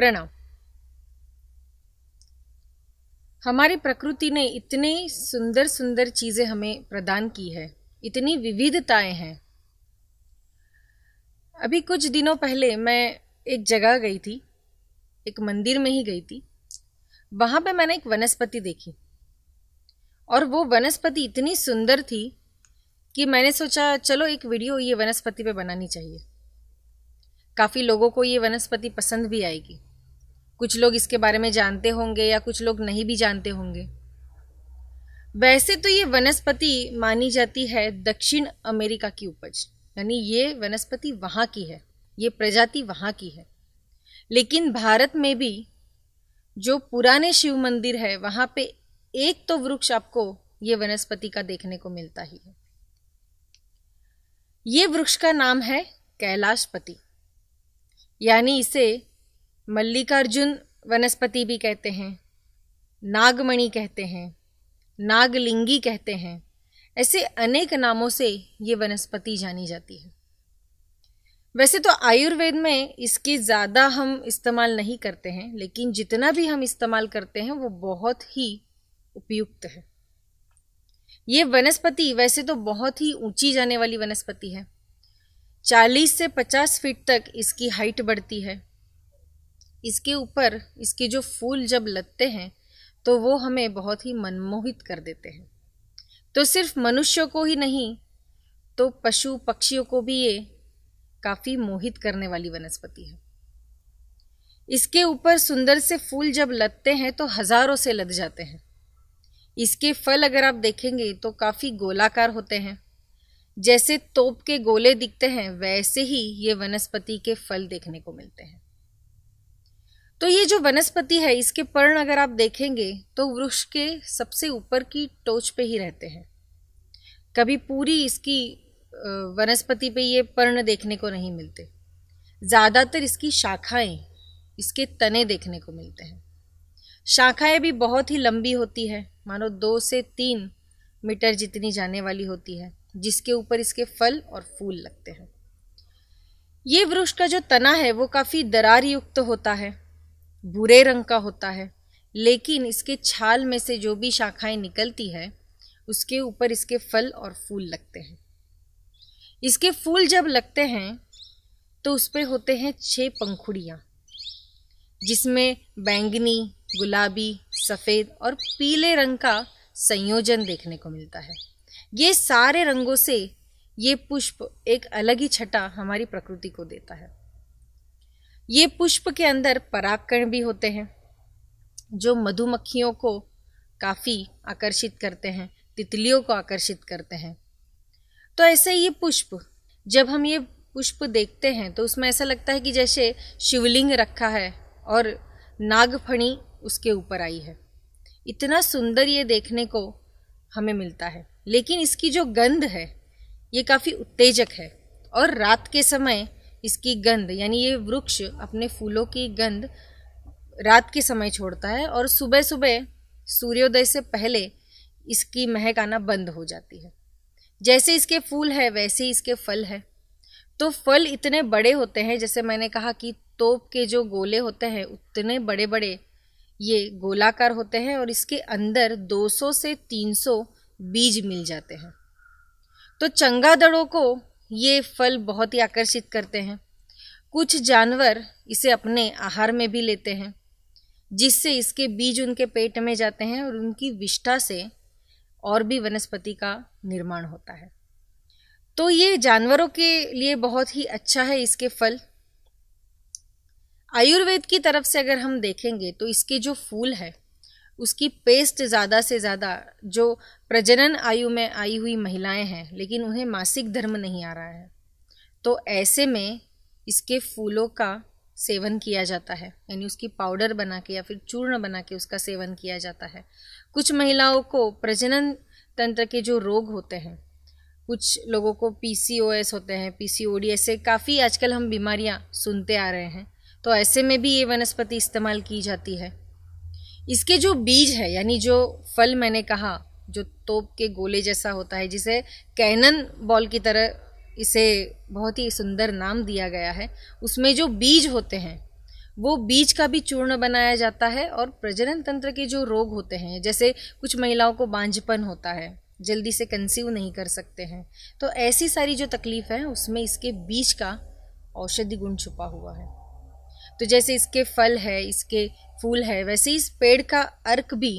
प्रणाम हमारी प्रकृति ने इतनी सुंदर सुंदर चीज़ें हमें प्रदान की है इतनी विविधताएं हैं अभी कुछ दिनों पहले मैं एक जगह गई थी एक मंदिर में ही गई थी वहाँ पे मैंने एक वनस्पति देखी और वो वनस्पति इतनी सुंदर थी कि मैंने सोचा चलो एक वीडियो ये वनस्पति पे बनानी चाहिए काफ़ी लोगों को ये वनस्पति पसंद भी आएगी कुछ लोग इसके बारे में जानते होंगे या कुछ लोग नहीं भी जानते होंगे वैसे तो ये वनस्पति मानी जाती है दक्षिण अमेरिका की उपज यानी ये वनस्पति वहाँ की है ये प्रजाति वहाँ की है लेकिन भारत में भी जो पुराने शिव मंदिर है वहाँ पे एक तो वृक्ष आपको ये वनस्पति का देखने को मिलता ही है ये वृक्ष का नाम है कैलाशपति यानी इसे मल्लिकार्जुन वनस्पति भी कहते हैं नागमणि कहते हैं नागलिंगी कहते हैं ऐसे अनेक नामों से ये वनस्पति जानी जाती है वैसे तो आयुर्वेद में इसकी ज़्यादा हम इस्तेमाल नहीं करते हैं लेकिन जितना भी हम इस्तेमाल करते हैं वो बहुत ही उपयुक्त है ये वनस्पति वैसे तो बहुत ही ऊंची जाने वाली वनस्पति है 40 से 50 फीट तक इसकी हाइट बढ़ती है इसके ऊपर इसके जो फूल जब लगते हैं तो वो हमें बहुत ही मनमोहित कर देते हैं तो सिर्फ मनुष्यों को ही नहीं तो पशु पक्षियों को भी ये काफ़ी मोहित करने वाली वनस्पति है इसके ऊपर सुंदर से फूल जब लगते हैं तो हज़ारों से लद जाते हैं इसके फल अगर आप देखेंगे तो काफ़ी गोलाकार होते हैं जैसे तोप के गोले दिखते हैं वैसे ही ये वनस्पति के फल देखने को मिलते हैं तो ये जो वनस्पति है इसके पर्ण अगर आप देखेंगे तो वृक्ष के सबसे ऊपर की टोच पे ही रहते हैं कभी पूरी इसकी वनस्पति पे ये पर्ण देखने को नहीं मिलते ज़्यादातर इसकी शाखाएं इसके तने देखने को मिलते हैं शाखाएं भी बहुत ही लंबी होती है मानो दो से तीन मीटर जितनी जाने वाली होती है जिसके ऊपर इसके फल और फूल लगते हैं ये वृक्ष का जो तना है वो काफ़ी दरार युक्त होता है भूरे रंग का होता है लेकिन इसके छाल में से जो भी शाखाएं निकलती है उसके ऊपर इसके फल और फूल लगते हैं इसके फूल जब लगते हैं तो उस पर होते हैं छह पंखुड़ियाँ जिसमें बैंगनी गुलाबी सफ़ेद और पीले रंग का संयोजन देखने को मिलता है ये सारे रंगों से ये पुष्प एक अलग ही छटा हमारी प्रकृति को देता है ये पुष्प के अंदर परागकण भी होते हैं जो मधुमक्खियों को काफ़ी आकर्षित करते हैं तितलियों को आकर्षित करते हैं तो ऐसे ये पुष्प जब हम ये पुष्प देखते हैं तो उसमें ऐसा लगता है कि जैसे शिवलिंग रखा है और नागफणी उसके ऊपर आई है इतना सुंदर ये देखने को हमें मिलता है लेकिन इसकी जो गंध है ये काफ़ी उत्तेजक है और रात के समय इसकी गंध यानी ये वृक्ष अपने फूलों की गंध रात के समय छोड़ता है और सुबह सुबह सूर्योदय से पहले इसकी महक आना बंद हो जाती है जैसे इसके फूल है वैसे ही इसके फल है तो फल इतने बड़े होते हैं जैसे मैंने कहा कि तोप के जो गोले होते हैं उतने बड़े बड़े ये गोलाकार होते हैं और इसके अंदर 200 से 300 बीज मिल जाते हैं तो चंगादड़ों को ये फल बहुत ही आकर्षित करते हैं कुछ जानवर इसे अपने आहार में भी लेते हैं जिससे इसके बीज उनके पेट में जाते हैं और उनकी विष्ठा से और भी वनस्पति का निर्माण होता है तो ये जानवरों के लिए बहुत ही अच्छा है इसके फल आयुर्वेद की तरफ से अगर हम देखेंगे तो इसके जो फूल है उसकी पेस्ट ज़्यादा से ज़्यादा जो प्रजनन आयु में आई हुई महिलाएं हैं लेकिन उन्हें मासिक धर्म नहीं आ रहा है तो ऐसे में इसके फूलों का सेवन किया जाता है यानी उसकी पाउडर बना के या फिर चूर्ण बना के उसका सेवन किया जाता है कुछ महिलाओं को प्रजनन तंत्र के जो रोग होते हैं कुछ लोगों को पी होते हैं पीसीओडी ऐसे काफ़ी आजकल हम बीमारियाँ सुनते आ रहे हैं तो ऐसे में भी ये वनस्पति इस्तेमाल की जाती है इसके जो बीज है यानी जो फल मैंने कहा जो तोप के गोले जैसा होता है जिसे कैनन बॉल की तरह इसे बहुत ही सुंदर नाम दिया गया है उसमें जो बीज होते हैं वो बीज का भी चूर्ण बनाया जाता है और प्रजनन तंत्र के जो रोग होते हैं जैसे कुछ महिलाओं को बांझपन होता है जल्दी से कंसीव नहीं कर सकते हैं तो ऐसी सारी जो तकलीफ़ है उसमें इसके बीज का औषधि गुण छुपा हुआ है तो जैसे इसके फल है इसके फूल है वैसे इस पेड़ का अर्क भी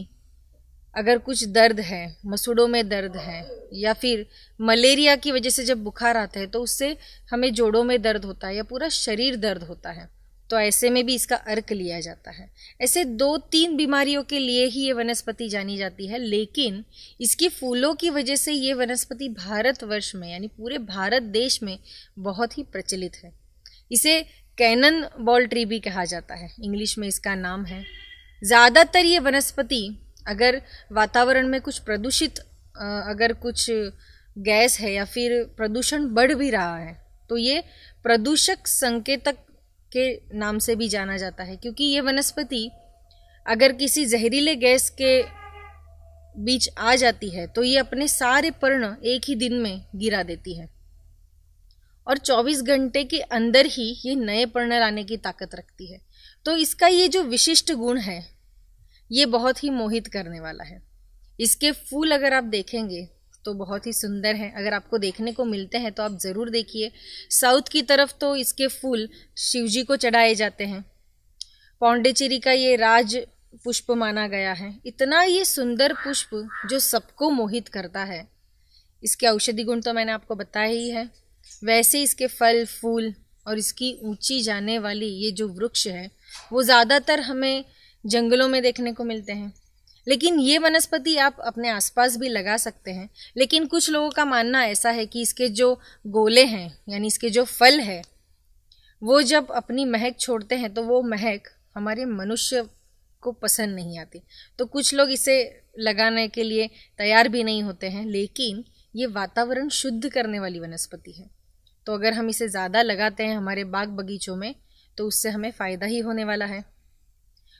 अगर कुछ दर्द है मसूड़ों में दर्द है या फिर मलेरिया की वजह से जब बुखार आता है तो उससे हमें जोड़ों में दर्द होता है या पूरा शरीर दर्द होता है तो ऐसे में भी इसका अर्क लिया जाता है ऐसे दो तीन बीमारियों के लिए ही ये वनस्पति जानी जाती है लेकिन इसके फूलों की वजह से ये वनस्पति भारतवर्ष में यानी पूरे भारत देश में बहुत ही प्रचलित है इसे कैनन बॉल ट्री भी कहा जाता है इंग्लिश में इसका नाम है ज़्यादातर ये वनस्पति अगर वातावरण में कुछ प्रदूषित अगर कुछ गैस है या फिर प्रदूषण बढ़ भी रहा है तो ये प्रदूषक संकेतक के नाम से भी जाना जाता है क्योंकि ये वनस्पति अगर किसी जहरीले गैस के बीच आ जाती है तो ये अपने सारे पर्ण एक ही दिन में गिरा देती है और 24 घंटे के अंदर ही ये नए पर्ण लाने की ताकत रखती है तो इसका ये जो विशिष्ट गुण है ये बहुत ही मोहित करने वाला है इसके फूल अगर आप देखेंगे तो बहुत ही सुंदर हैं अगर आपको देखने को मिलते हैं तो आप ज़रूर देखिए साउथ की तरफ तो इसके फूल शिवजी को चढ़ाए जाते हैं पौंडेचेरी का ये राज पुष्प माना गया है इतना ये सुंदर पुष्प जो सबको मोहित करता है इसके औषधि गुण तो मैंने आपको बताया ही है वैसे इसके फल फूल और इसकी ऊंची जाने वाली ये जो वृक्ष है वो ज़्यादातर हमें जंगलों में देखने को मिलते हैं लेकिन ये वनस्पति आप अपने आसपास भी लगा सकते हैं लेकिन कुछ लोगों का मानना ऐसा है कि इसके जो गोले हैं यानी इसके जो फल है वो जब अपनी महक छोड़ते हैं तो वो महक हमारे मनुष्य को पसंद नहीं आती तो कुछ लोग इसे लगाने के लिए तैयार भी नहीं होते हैं लेकिन ये वातावरण शुद्ध करने वाली वनस्पति है तो अगर हम इसे ज़्यादा लगाते हैं हमारे बाग बगीचों में तो उससे हमें फ़ायदा ही होने वाला है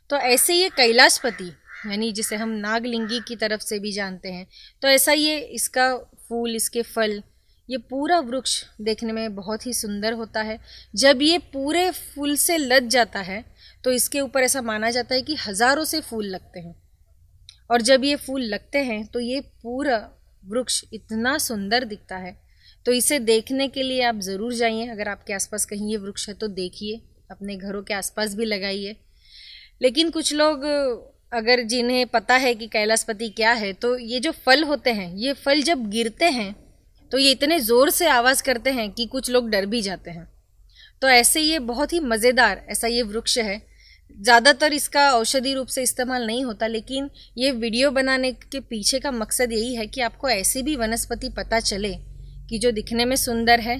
तो ऐसे ये कैलाशपति यानी जिसे हम नागलिंगी की तरफ से भी जानते हैं तो ऐसा ये इसका फूल इसके फल ये पूरा वृक्ष देखने में बहुत ही सुंदर होता है जब ये पूरे फूल से लद जाता है तो इसके ऊपर ऐसा माना जाता है कि हज़ारों से फूल लगते हैं और जब ये फूल लगते हैं तो ये पूरा वृक्ष इतना सुंदर दिखता है तो इसे देखने के लिए आप ज़रूर जाइए अगर आपके आसपास कहीं ये वृक्ष है तो देखिए अपने घरों के आसपास भी लगाइए लेकिन कुछ लोग अगर जिन्हें पता है कि कैलाशपति क्या है तो ये जो फल होते हैं ये फल जब गिरते हैं तो ये इतने ज़ोर से आवाज़ करते हैं कि कुछ लोग डर भी जाते हैं तो ऐसे ये बहुत ही मज़ेदार ऐसा ये वृक्ष है ज़्यादातर इसका औषधि रूप से इस्तेमाल नहीं होता लेकिन ये वीडियो बनाने के पीछे का मकसद यही है कि आपको ऐसी भी वनस्पति पता चले कि जो दिखने में सुंदर है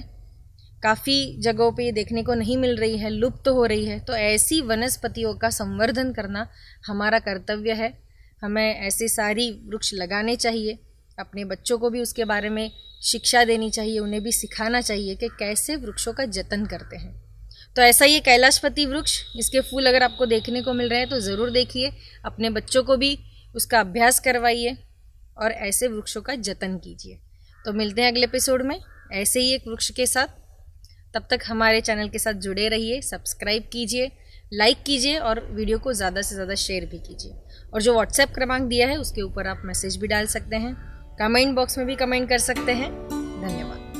काफ़ी जगहों पे ये देखने को नहीं मिल रही है लुप्त तो हो रही है तो ऐसी वनस्पतियों का संवर्धन करना हमारा कर्तव्य है हमें ऐसे सारी वृक्ष लगाने चाहिए अपने बच्चों को भी उसके बारे में शिक्षा देनी चाहिए उन्हें भी सिखाना चाहिए कि कैसे वृक्षों का जतन करते हैं तो ऐसा ये कैलाशपति वृक्ष इसके फूल अगर आपको देखने को मिल रहे हैं तो ज़रूर देखिए अपने बच्चों को भी उसका अभ्यास करवाइए और ऐसे वृक्षों का जतन कीजिए तो मिलते हैं अगले एपिसोड में ऐसे ही एक वृक्ष के साथ तब तक हमारे चैनल के साथ जुड़े रहिए सब्सक्राइब कीजिए लाइक कीजिए और वीडियो को ज़्यादा से ज़्यादा शेयर भी कीजिए और जो व्हाट्सएप क्रमांक दिया है उसके ऊपर आप मैसेज भी डाल सकते हैं कमेंट बॉक्स में भी कमेंट कर सकते हैं धन्यवाद